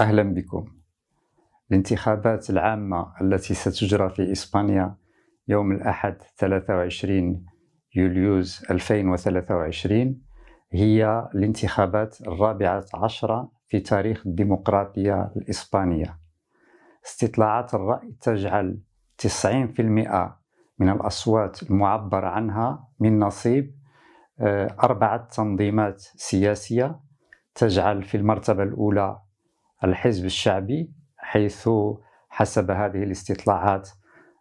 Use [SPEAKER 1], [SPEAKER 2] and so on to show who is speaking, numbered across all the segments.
[SPEAKER 1] أهلا بكم الانتخابات العامة التي ستجرى في إسبانيا يوم الأحد 23 يوليوز 2023 هي الانتخابات الرابعة عشرة في تاريخ الديمقراطية الإسبانية استطلاعات الرأي تجعل 90% من الأصوات المعبر عنها من نصيب آه، أربعة تنظيمات سياسية تجعل في المرتبة الأولى الحزب الشعبي حيث حسب هذه الاستطلاعات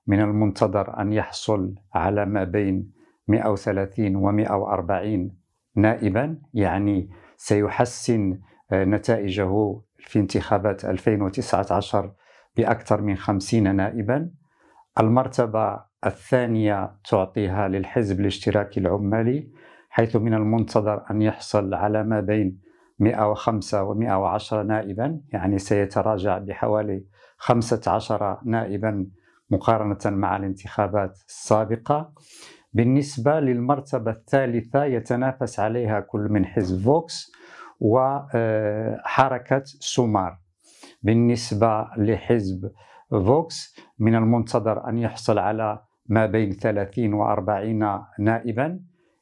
[SPEAKER 1] من المنتظر أن يحصل على ما بين 130 و 140 نائبا يعني سيحسن آه، نتائجه في انتخابات 2019 بأكثر من 50 نائبا المرتبة الثانية تعطيها للحزب الاشتراكي العمالي حيث من المنتظر أن يحصل على ما بين 105 و 110 نائبا يعني سيتراجع بحوالي 15 نائبا مقارنة مع الانتخابات السابقة بالنسبة للمرتبة الثالثة يتنافس عليها كل من حزب فوكس وحركة آه، سومار بالنسبة لحزب فوكس من المنتظر أن يحصل على ما بين 30 و 40 نائبا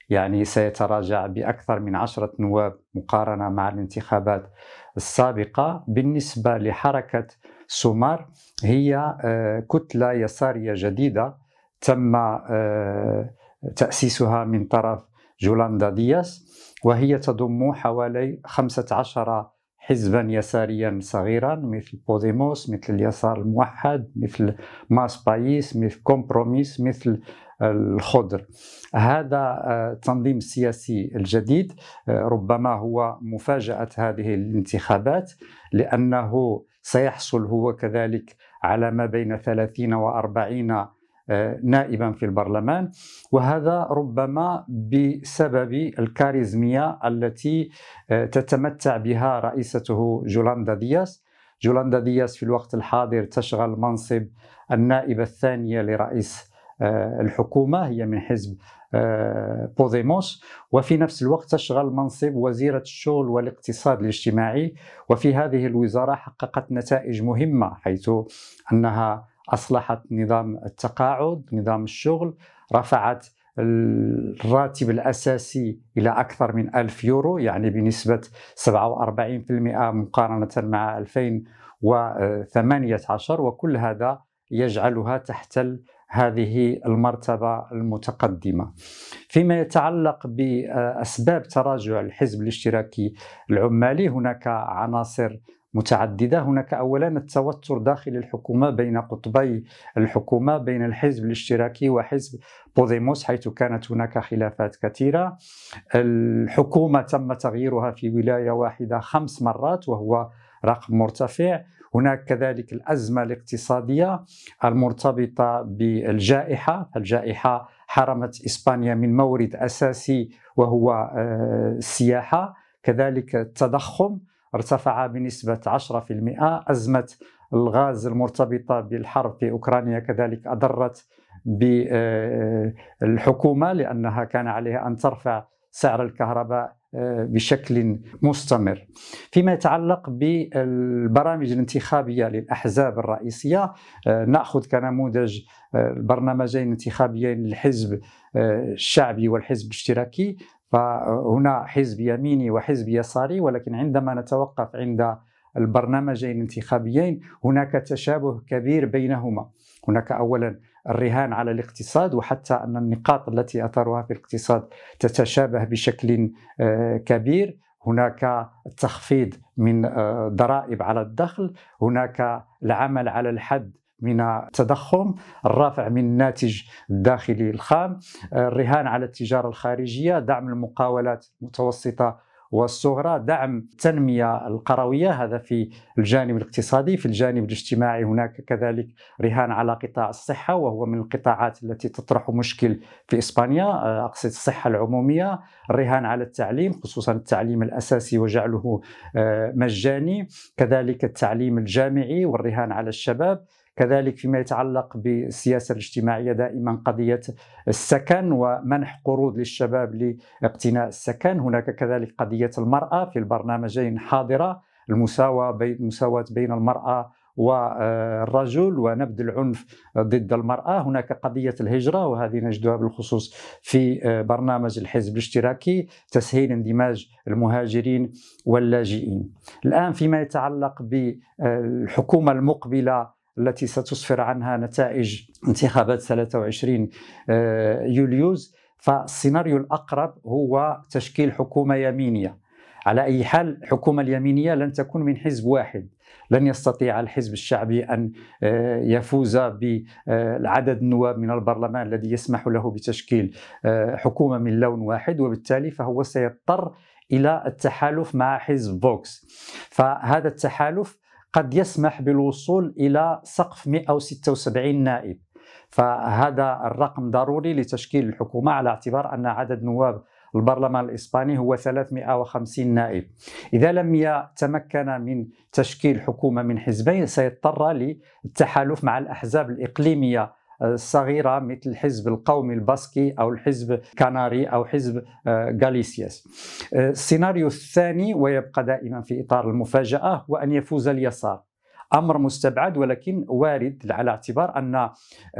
[SPEAKER 1] يعني سيتراجع بأكثر من عشرة نواب مقارنة مع الانتخابات السابقة بالنسبة لحركة سومار هي آه، كتلة يسارية جديدة تم آه، تأسيسها من طرف جولاندا دياس وهي تضم حوالي 15 حزبا يساريا صغيرا مثل بوديموس مثل اليسار الموحد مثل ماس بايس مثل كومبروميس مثل الخضر هذا التنظيم آه، السياسي الجديد آه، ربما هو مفاجأة هذه الانتخابات لأنه سيحصل هو كذلك على ما بين 30 و 40 نائبا في البرلمان وهذا ربما بسبب الكاريزمية التي آه، تتمتع بها رئيسته جولاندا دياس جولاندا دياس في الوقت الحاضر تشغل منصب النائبة الثانية لرئيس آه، الحكومة هي من حزب آه، بوديموس وفي نفس الوقت تشغل منصب وزيرة الشغل والاقتصاد الاجتماعي وفي هذه الوزارة حققت نتائج مهمة حيث أنها اصلحت نظام التقاعد، نظام الشغل، رفعت الراتب الأساسي إلى أكثر من 1000 يورو يعني بنسبة 47% مقارنة مع 2018 وكل هذا يجعلها تحتل هذه المرتبة المتقدمة فيما يتعلق بأسباب تراجع الحزب الاشتراكي العمالي هناك عناصر متعددة هناك أولا التوتر داخل الحكومة بين قطبي الحكومة بين الحزب الاشتراكي وحزب بوديموس حيث كانت هناك خلافات كثيرة الحكومة تم تغييرها في ولاية واحدة خمس مرات وهو رقم مرتفع هناك كذلك الأزمة الاقتصادية المرتبطة بالجائحة الجائحة حرمت إسبانيا من مورد أساسي وهو السياحة آه، كذلك التضخم ارتفع بنسبة 10% أزمة الغاز المرتبطة بالحرب في أوكرانيا كذلك أضرت بالحكومة آه، لأنها كان عليها أن ترفع سعر الكهرباء آه، بشكل مستمر فيما يتعلق بالبرامج الانتخابيه للاحزاب الرئيسيه آه، ناخذ كنموذج البرنامجين الانتخابيين للحزب الشعبي والحزب الاشتراكي فهنا حزب يميني وحزب يساري ولكن عندما نتوقف عند البرنامجين الانتخابيين هناك تشابه كبير بينهما هناك اولا الرهان على الاقتصاد وحتى ان النقاط التي اثرها في الاقتصاد تتشابه بشكل آه، كبير هناك التخفيض من آه، ضرائب على الدخل هناك العمل على الحد من التضخم الرافع من الناتج الداخلي الخام آه، الرهان على التجارة الخارجية دعم المقاولات المتوسطة والصغرى دعم التنمية القروية هذا في الجانب الاقتصادي في الجانب الاجتماعي هناك كذلك رهان على قطاع الصحة وهو من القطاعات التي تطرح مشكل في إسبانيا آه، أقصد الصحة العمومية الرهان على التعليم خصوصا التعليم الأساسي وجعله آه، مجاني كذلك التعليم الجامعي والرهان على الشباب كذلك فيما يتعلق بالسياسة الاجتماعية دائما قضية السكن ومنح قروض للشباب لاقتناء السكن هناك كذلك قضية المرأة في البرنامجين حاضرة المساواة بين المساواة بين المرأة والرجل ونبذ العنف ضد المرأة هناك قضية الهجرة وهذه نجدها بالخصوص في برنامج الحزب الاشتراكي تسهيل اندماج المهاجرين واللاجئين الآن فيما يتعلق بالحكومة المقبلة التي ستصفر عنها نتائج انتخابات 23 آه، يوليوز فالسيناريو الأقرب هو تشكيل حكومة يمينية على أي حال الحكومة اليمينية لن تكون من حزب واحد لن يستطيع الحزب الشعبي أن آه، يفوز بالعدد آه، النواب من البرلمان الذي يسمح له بتشكيل حكومة من لون واحد وبالتالي فهو سيضطر الى التحالف مع حزب بوكس فهذا التحالف قد يسمح بالوصول إلى سقف 176 نائب فهذا الرقم ضروري لتشكيل الحكومة على اعتبار أن عدد نواب البرلمان الإسباني هو 350 نائب إذا لم يتمكن من تشكيل حكومة من حزبين سيضطر للتحالف مع الأحزاب الإقليمية صغيرة مثل الحزب القومي الباسكي أو الحزب الكناري أو حزب آه، غاليسياس آه، السيناريو الثاني ويبقى دائما في إطار المفاجأة هو أن يفوز اليسار امر مستبعد ولكن وارد على اعتبار ان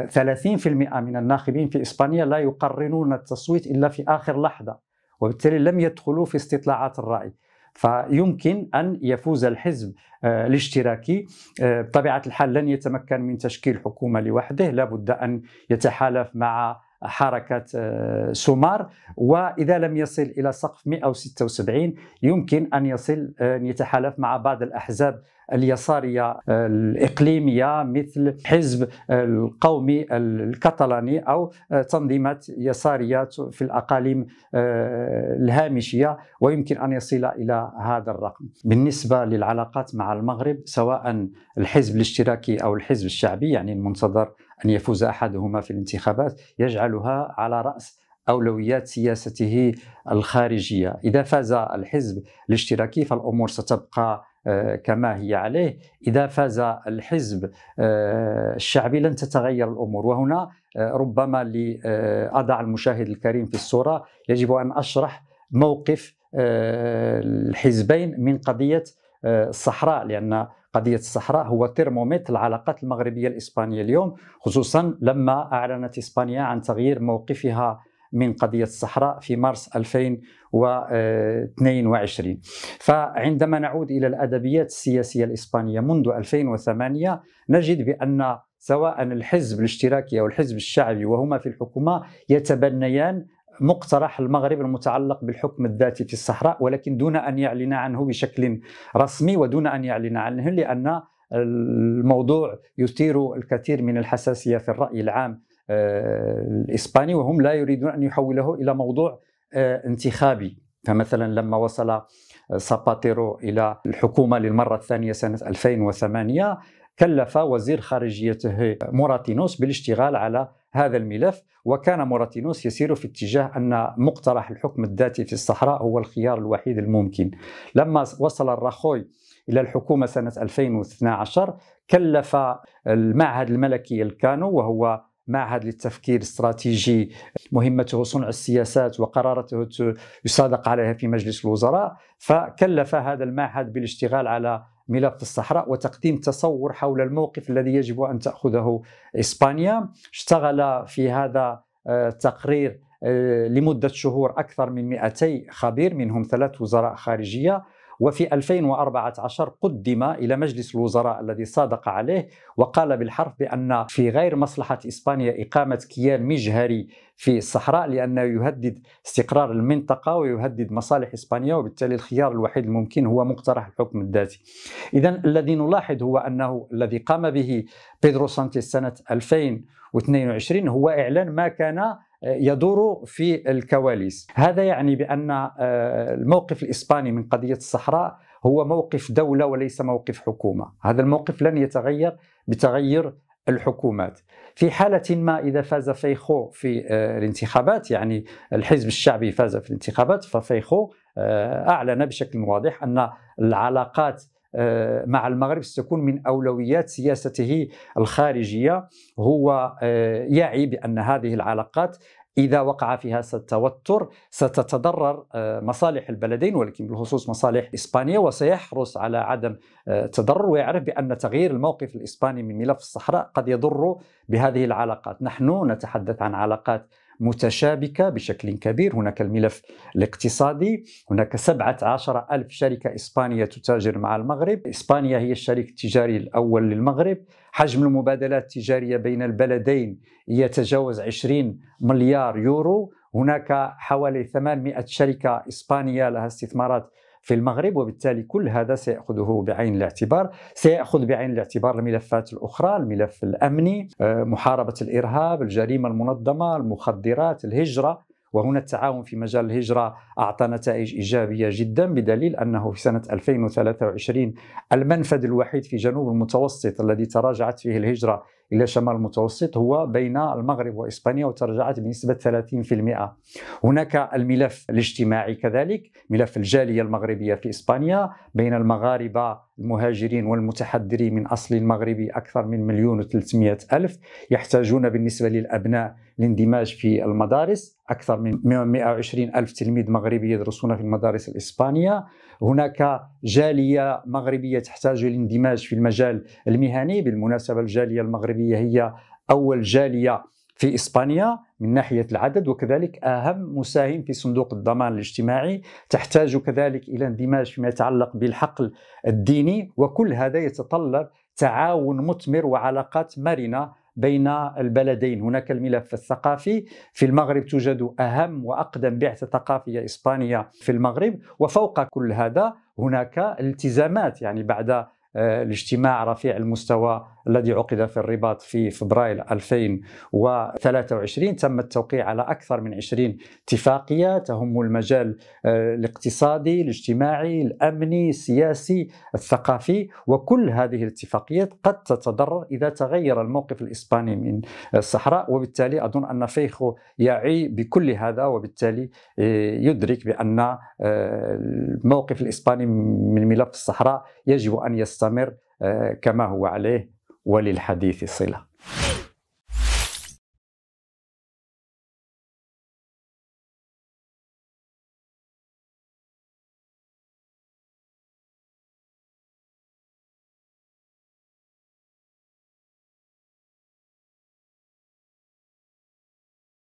[SPEAKER 1] 30% آه، من الناخبين في اسبانيا لا يقررون التصويت الا في اخر لحظه وبالتالي لم يدخلوا في استطلاعات الراي فيمكن ان يفوز الحزب آه، الاشتراكي آه، بطبيعه الحال لن يتمكن من تشكيل حكومه لوحده لابد ان يتحالف مع حركة آه، سومار وإذا لم يصل إلى سقف 176 يمكن أن يصل أن يتحالف مع بعض الأحزاب اليسارية الإقليمية مثل حزب القومي الكتالاني أو تنظيمات يسارية في الأقاليم آه، الهامشية ويمكن أن يصل إلى هذا الرقم بالنسبة للعلاقات مع المغرب سواء الحزب الاشتراكي أو الحزب الشعبي يعني المنتظر أن يفوز أحدهما في الانتخابات يجعلها على رأس اولويات سياسته الخارجيه، اذا فاز الحزب الاشتراكي فالامور ستبقى آه، كما هي عليه إذا فاز الحزب آه، الشعبي لن تتغير الأمور وهنا آه، ربما لأضع المشاهد الكريم في الصورة يجب أن أشرح موقف الحزبين من قضية الصحراء لأن قضية الصحراء هو ترمومت العلاقات المغربية الإسبانية اليوم خصوصا لما أعلنت إسبانيا عن تغيير موقفها من قضية الصحراء في مارس 2022 فعندما نعود إلى الأدبيات السياسية الإسبانية منذ 2008 نجد بأن سواء الحزب الاشتراكي أو الحزب الشعبي وهما في الحكومة يتبنيان مقترح المغرب المتعلق بالحكم الذاتي في الصحراء ولكن دون أن يعلن عنه بشكل رسمي ودون أن يعلن عنه لأن الموضوع يثير الكثير من الحساسيه في الراي العام آه، الإسباني وهم لا يريدون أن يحوله إلى موضوع آه، انتخابي فمثلا لما وصل ساباتيرو إلى الحكومة للمرة الثانية سنة 2008 كلف وزير خارجيته موراتينوس بالاشتغال على هذا الملف وكان موراتينوس يسير في اتجاه أن مقترح الحكم الذاتي في الصحراء هو الخيار الوحيد الممكن لما وصل الرخوي إلى الحكومة سنة 2012 كلف المعهد الملكي الكانو وهو معهد للتفكير الاستراتيجي مهمته صنع السياسات وقراراته يصادق عليها في مجلس الوزراء فكلف هذا المعهد بالاشتغال على ملف الصحراء وتقديم تصور حول الموقف الذي يجب ان تاخذه اسبانيا اشتغل في هذا التقرير آه، آه، لمده شهور اكثر من 200 خبير منهم ثلاث وزراء خارجيه وفي 2014 قدم إلى مجلس الوزراء الذي صادق عليه وقال بالحرف بأن في غير مصلحة إسبانيا إقامة كيان مجهري في الصحراء لأنه يهدد استقرار المنطقة ويهدد مصالح إسبانيا وبالتالي الخيار الوحيد الممكن هو مقترح الحكم الذاتي إذا الذي نلاحظ هو أنه الذي قام به بيدرو سانتيس سنة 2022 هو إعلان ما كان يدور في الكواليس هذا يعني بأن آه، الموقف الإسباني من قضية الصحراء هو موقف دولة وليس موقف حكومة هذا الموقف لن يتغير بتغير الحكومات في حالة ما إذا فاز فيخو في آه، الانتخابات يعني الحزب الشعبي فاز في الانتخابات ففيخو آه، أعلن بشكل واضح أن العلاقات آه، مع المغرب ستكون من اولويات سياسته الخارجيه هو آه، يعي بان هذه العلاقات إذا وقع فيها التوتر ستتضرر آه، مصالح البلدين ولكن بالخصوص مصالح إسبانيا وسيحرص على عدم التضرر ويعرف بأن تغيير الموقف الإسباني من ملف الصحراء قد يضر بهذه العلاقات نحن نتحدث عن علاقات متشابكة بشكل كبير هناك الملف الاقتصادي هناك عشر ألف شركة إسبانية تتاجر مع المغرب إسبانيا هي الشريك التجاري الأول للمغرب حجم المبادلات التجارية بين البلدين يتجاوز 20 مليار يورو هناك حوالي 800 شركة إسبانية لها استثمارات في المغرب وبالتالي كل هذا سيأخذه بعين الاعتبار سيأخذ بعين الاعتبار الملفات الأخرى الملف الأمني آه، محاربة الإرهاب الجريمة المنظمة المخدرات الهجرة وهنا التعاون في مجال الهجرة أعطى نتائج إيجابية جدا بدليل أنه في سنة 2023 المنفذ الوحيد في جنوب المتوسط الذي تراجعت فيه الهجرة الى شمال المتوسط هو بين المغرب واسبانيا وتراجعت بنسبه 30%. هناك الملف الاجتماعي كذلك، ملف الجاليه المغربيه في اسبانيا بين المغاربه المهاجرين والمتحدرين من أصل مغربي أكثر من مليون وثلاثمائة ألف يحتاجون بالنسبة للأبناء الاندماج في المدارس أكثر من 120 ألف تلميذ مغربي يدرسون في المدارس الإسبانية هناك جالية مغربية تحتاج الاندماج في المجال المهني بالمناسبة الجالية المغربية هي أول جالية في إسبانيا من ناحية العدد وكذلك أهم مساهم في صندوق الضمان الاجتماعي تحتاج كذلك إلى اندماج فيما يتعلق بالحقل الديني وكل هذا يتطلب تعاون مثمر وعلاقات مرنة بين البلدين هناك الملف الثقافي في المغرب توجد أهم وأقدم بعثة ثقافية إسبانية في المغرب وفوق كل هذا هناك التزامات يعني بعد آه، الاجتماع رفيع المستوى الذي عقد في الرباط في فبراير 2023 تم التوقيع على أكثر من 20 اتفاقية تهم المجال آه، الاقتصادي الاجتماعي الأمني السياسي الثقافي وكل هذه الاتفاقيات قد تتضرر إذا تغير الموقف الإسباني من الصحراء وبالتالي أظن أن فيخو يعي بكل هذا وبالتالي آه، يدرك بأن الموقف الإسباني من ملف الصحراء يجب أن يست يستمر آه، كما هو عليه وللحديث صله